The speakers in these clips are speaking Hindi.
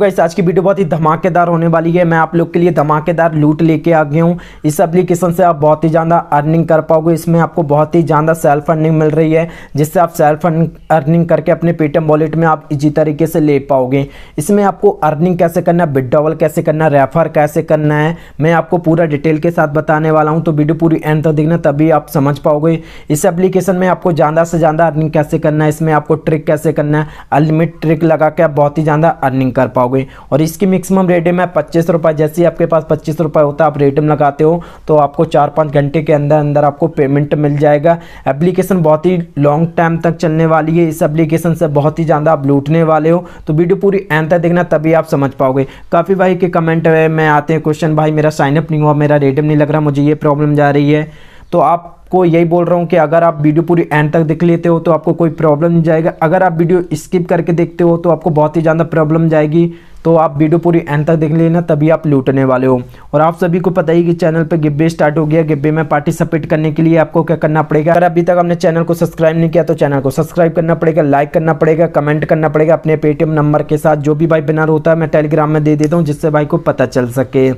गाइस आज की वीडियो बहुत ही धमाकेदार होने वाली है मैं आप लोग के लिए धमाकेदार लूट लेके आ गया हूँ इस एप्लीकेशन से आप बहुत ही ज़्यादा अर्निंग कर पाओगे इसमें आपको बहुत ही ज़्यादा सेल्फ अर्निंग मिल रही है जिससे आप सेल्फ अर्निंग करके अपने पेटीएम वॉलेट में आप इसी तरीके से ले पाओगे इसमें आपको अर्निंग कैसे करना है विड्रॉवल कैसे करना है रेफर कैसे करना है मैं आपको पूरा डिटेल के साथ बताने वाला हूँ तो वीडियो पूरी एंड तक देखना तभी आप समझ पाओगे इस एप्लीकेशन में आपको ज़्यादा से ज़्यादा अर्निंग कैसे करना है इसमें आपको ट्रिक कैसे करना है अनलिमिट ट्रिक लगा के आप बहुत ही ज़्यादा अर्निंग कर पाओगे पाओगे और इसकी मैक्सिमम रेडियम है पच्चीस रुपये जैसे आपके पास पच्चीस रुपये होता है आप रेडियम लगाते हो तो आपको चार पाँच घंटे के अंदर अंदर आपको पेमेंट मिल जाएगा एप्लीकेशन बहुत ही लॉन्ग टाइम तक चलने वाली है इस एप्लीकेशन से बहुत ही ज़्यादा आप लूटने वाले हो तो वीडियो पूरी एंड तक देखना तभी आप समझ पाओगे काफ़ी भाई के कमेंट में आते हैं क्वेश्चन भाई मेरा साइनअप नहीं हुआ मेरा रेडियम नहीं लग रहा मुझे ये प्रॉब्लम जा रही है तो आप आपको यही बोल रहा हूँ कि अगर आप वीडियो पूरी एंड तक देख लेते हो तो आपको कोई प्रॉब्लम नहीं जाएगा अगर आप वीडियो स्किप करके देखते हो तो आपको बहुत ही ज़्यादा प्रॉब्लम जाएगी तो आप वीडियो पूरी एंड तक देख लेना तभी आप लूटने वाले हो और आप सभी को पता ही कि चैनल पर गिब्बे स्टार्ट हो गया गिब्बे में पार्टिसिपेट करने के लिए आपको क्या करना पड़ेगा अगर अभी तक हमने चैनल को सब्सक्राइब नहीं किया तो चैनल को सब्सक्राइब करना पड़ेगा लाइक करना पड़ेगा कमेंट करना पड़ेगा अपने पेटीएम नंबर के साथ जो भी भाई बिना होता है मैं टेलीग्राम में दे देता हूँ जिससे भाई को पता चल सके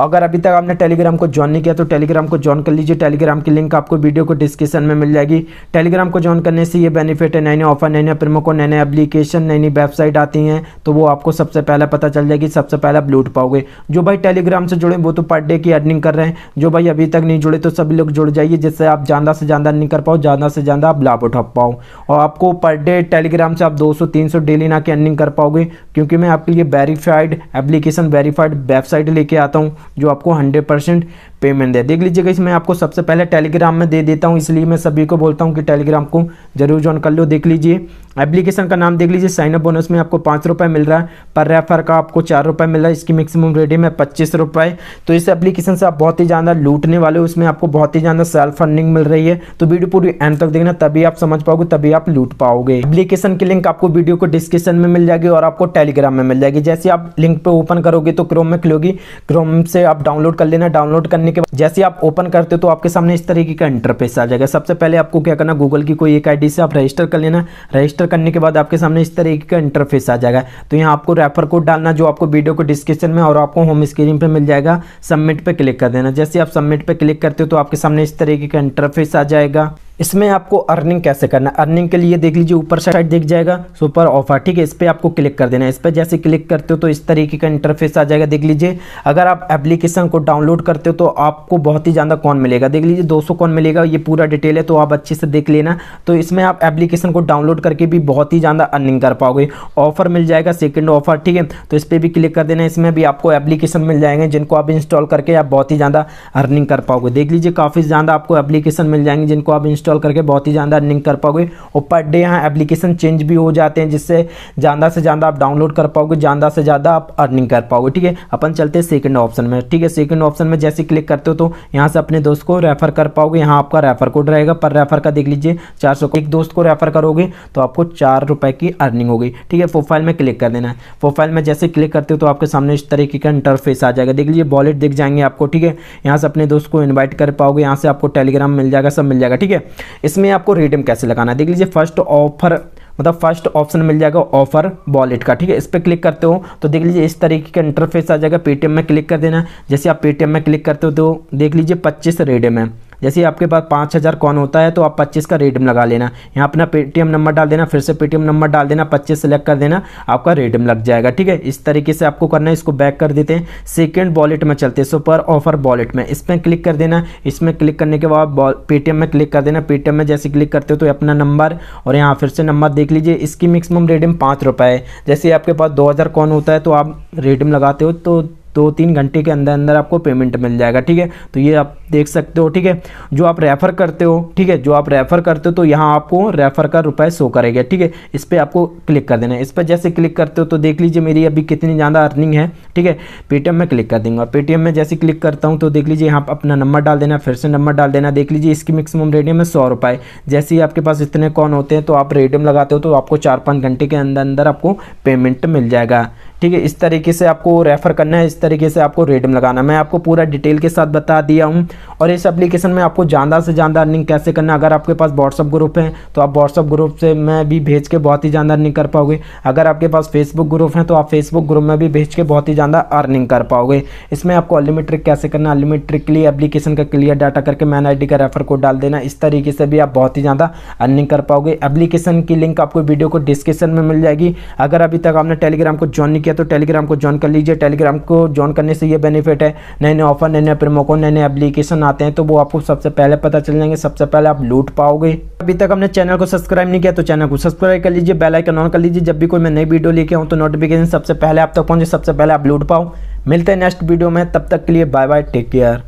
अगर अभी तक आपने टेलीग्राम को ज्वाइन नहीं किया तो टेलीग्राम को ज्वाइन कर लीजिए टेलीग्राम की लिंक आपको वीडियो को डिस्क्रिप्शन में मिल जाएगी टेलीग्राम को ज्वाइन करने से ये बेनिफिट है नए नए ऑफर नए नए प्रमो को नए नए एप्लीकेशन नई नई वेबसाइट आती हैं तो वो आपको सबसे पहले पता चल जाएगी सबसे पहले आप लूट पाओगे जो भाई टेलीग्राम से जुड़े वो तो पर डे की अर्निंग कर रहे हैं जो भाई अभी तक नहीं जुड़े तो सभी लोग जुड़ जाइए जिससे आप ज़्यादा से ज़्यादा अर्निंग कर पाओ ज़्यादा से ज़्यादा आप लाभ उठा पाओ और आपको पर डे टेलीग्राम से आप तीन सौ डेली ना के अर्निंग कर पाओगे क्योंकि मैं आपके लिए वेरीफाइड एप्लीकेशन वेरीफाइड वेबसाइट लेके आता हूँ जो आपको हंड्रेड परसेंट पेमेंट दे देख लीजिएगा इसमें आपको सबसे पहले टेलीग्राम में दे देता हूँ इसलिए मैं सभी को बोलता हूँ कि टेलीग्राम को जरूर ज्वाइन कर लो देख लीजिए एप्लीकेशन का नाम देख लीजिए साइनअप बोनस में आपको पाँच रुपये मिल रहा है पर रेफर का आपको चार रुपये मिल रहा है इसकी मैक्सिमम रेडियम है पच्चीस रुपये तो इस एप्लीकेशन से आप बहुत ही ज़्यादा लूटने वाले हो उसमें आपको बहुत ही ज़्यादा सेल्फ फंडिंग मिल रही है तो वीडियो पूरी एंड तक देखना तभी आप समझ पाओगे तभी आप लूट पाओगे एप्लीकेशन की लिंक आपको वीडियो को डिस्क्रिप्शन में मिल जाएगी और आपको टेलीग्राम में मिल जाएगी जैसे आप लिंक पर ओपन करोगे तो क्रोम में खिलोगी क्रोम से आप डाउनलोड कर लेना डाउनलोड करने के बाद जैसे आप ओपन करते हो तो आपके सामने इस तरीके का इंटरफेस आ जाएगा सबसे पहले आपको क्या करना गूगल की कोई एक आई से आप रजिस्टर कर लेना रजिस्टर करने के बाद आपके सामने इस तरीके का इंटरफेस आ जाएगा तो यहाँ आपको रेफर कोड डालना जो आपको वीडियो को डिस्क्रिप्शन में और आपको होम स्क्रीन पर मिल जाएगा सबमिट पर क्लिक कर देना जैसे आप सबमिट पर क्लिक करते हो तो आपके सामने इस तरीके का इंटरफेस आ जाएगा इसमें आपको अर्निंग कैसे करना है अर्निंग के लिए देख लीजिए ऊपर साइड देख जाएगा सुपर ऑफर ठीक है इस पर आपको क्लिक कर देना है इस पर जैसे क्लिक करते हो तो इस तरीके का इंटरफेस आ जाएगा देख लीजिए अगर आप एप्लीकेशन को डाउनलोड करते हो तो आपको बहुत ही ज़्यादा कौन मिलेगा देख लीजिए 200 कौन मिलेगा ये पूरा डिटेल है तो आप अच्छे से देख लेना तो इसमें आप एप्लीकेशन को डाउनलोड करके भी बहुत ही ज़्यादा अर्निंग कर पाओगे ऑफर मिल जाएगा सेकेंड ऑफर ठीक है तो इस पर भी क्लिक कर देना है इसमें भी आपको एप्लीकेशन मिल जाएंगे जिनको आप इंस्टॉल करके आप बहुत ही ज़्यादा अर्निंग कर पाओगे देख लीजिए काफ़ी ज़्यादा आपको एप्लीकेशन मिल जाएंगे जिनको आप इंस्टॉल इंस्टॉल करके बहुत ही ज़्यादा अर्निंग कर पाओगे और पर डे यहाँ एप्लीकेशन चेंज भी हो जाते हैं जिससे ज़्यादा से ज़्यादा आप डाउनलोड कर पाओगे ज़्यादा से ज़्यादा आप अर्निंग कर पाओगे ठीक है अपन चलते हैं सेकेंड ऑप्शन में ठीक है सेकेंड ऑप्शन में जैसे क्लिक करते हो तो यहाँ से अपने दोस्त को रेफर कर पाओगे यहाँ आपका रेफर कोड रहेगा पर रेफर का देख लीजिए चार सौ एक दोस्त को रेफर करोगे तो आपको चार की अर्निंग होगी ठीक है प्रोफाइल में क्लिक कर देना है प्रोफाइल में जैसे क्लिक करते हो तो आपके सामने इस तरीके का इंटरफेस आ जाएगा देख लीजिए वॉलेट दिख जाएंगे आपको ठीक है यहाँ से अपने दोस्त को इन्वाइट कर पाओगे यहाँ से आपको टेलीग्राम मिल जाएगा सब मिल जाएगा ठीक है इसमें आपको रेडियम कैसे लगाना है देख लीजिए फर्स्ट ऑफर मतलब फर्स्ट ऑप्शन मिल जाएगा ऑफर वॉलेट का ठीक है इस पर क्लिक करते हो तो देख लीजिए इस तरीके का इंटरफेस आ जाएगा पेटीएम में क्लिक कर देना जैसे आप पेटीएम में क्लिक करते हो तो देख लीजिए पच्चीस रेडियम है जैसे आपके पास पाँच हज़ार कॉन होता है तो आप पच्चीस का रेडम लगा लेना यहाँ अपना पेटीएम नंबर डाल देना फिर से पेटीएम नंबर डाल देना पच्चीस सेलेक्ट कर देना आपका रेडम लग जाएगा ठीक है इस तरीके से आपको करना है इसको बैक कर देते हैं सेकेंड वॉलेट में चलते हैं सुपर ऑफर वॉलेट में इसमें क्लिक कर देना इसमें क्लिक करने के बाद पेटीएम में क्लिक कर देना पेटीएम में जैसे क्लिक करते हो तो अपना नंबर और यहाँ फिर से नंबर देख लीजिए इसकी मैक्सिमम रेडम पाँच रुपये है जैसे आपके पास दो हज़ार कॉन होता है तो आप रेडम लगाते हो तो दो तीन घंटे के अंदर अंदर आपको पेमेंट मिल जाएगा ठीक है तो ये आप देख सकते हो ठीक है जो आप रेफ़र करते हो ठीक है जो आप रेफ़र करते हो तो यहाँ आपको रेफ़र का रुपये शो करेगा ठीक है इस पर आपको क्लिक कर देना है इस पर जैसे क्लिक करते हो तो देख लीजिए मेरी अभी कितनी ज़्यादा अर्निंग है ठीक है पेटीएम में क्लिक कर देंगे और पेटीएम में जैसे क्लिक करता हूँ तो देख लीजिए यहाँ पर अपना नंबर डाल देना फिर से नंबर डाल देना देख लीजिए इसकी मैक्सिमम रेडियम है सौ रुपये जैसे ही आपके पास इतने कौन होते हैं तो आप रेडियम लगाते हो तो आपको चार पाँच घंटे के अंदर अंदर आपको पेमेंट मिल जाएगा ठीक है इस तरीके से आपको रेफ़र करना है तरीके से आपको रेडम लगाना मैं आपको पूरा डिटेल के साथ बता दिया हूँ और इस एप्लीकेशन में आपको ज़्यादा से ज़्यादा अर्निंग कैसे करना अगर आपके पास व्हाट्सअप ग्रुप है तो आप व्हाट्सअप ग्रुप से मैं भी भेज के बहुत ही ज़्यादा अर्निंग कर पाओगे अगर आपके पास फेसबुक ग्रुप है तो आप फेसबुक ग्रुप में भी भेज के बहुत ही ज़्यादा अर्निंग कर पाओगे इसमें आपको अनलिमिट ट्रिक कैसे करना अनलिमिट ट्रिक के लिए एप्लीकेशन का क्लियर डाटा करके मैन आई का रेफर कोड डाल देना इस तरीके से भी आप बहुत ही ज़्यादा अर्निंग कर पाओगे एप्लीकेशन की लिंक आपको वीडियो को डिस्क्रिप्शन में मिल जाएगी अगर अभी तक आपने टेलीग्राम को ज्वाइन नहीं किया तो टेलीग्राम को ज्वाइन कर लीजिए टेलीग्राम को ज्वाइन करने से ये बेनिफिट है नए नए ऑफर नए नए प्रमोको नए नए एप्लीकेशन आते हैं तो वो आपको सबसे पहले पता चल जाएंगे सबसे पहले आप लूट पाओगे अभी तक हमने चैनल को सब्सक्राइब नहीं किया तो चैनल को सब्सक्राइब कर लीजिए बेल आइकन ऑन कर लीजिए जब भी कोई मैं नई वीडियो लेके आऊँ तो नोटिफिकेशन सबसे पहले आप तक पहुँचे सबसे पहले आप लूट पाओ मिलते हैं नेक्स्ट वीडियो में तब तक के लिए बाय बाय टेक केयर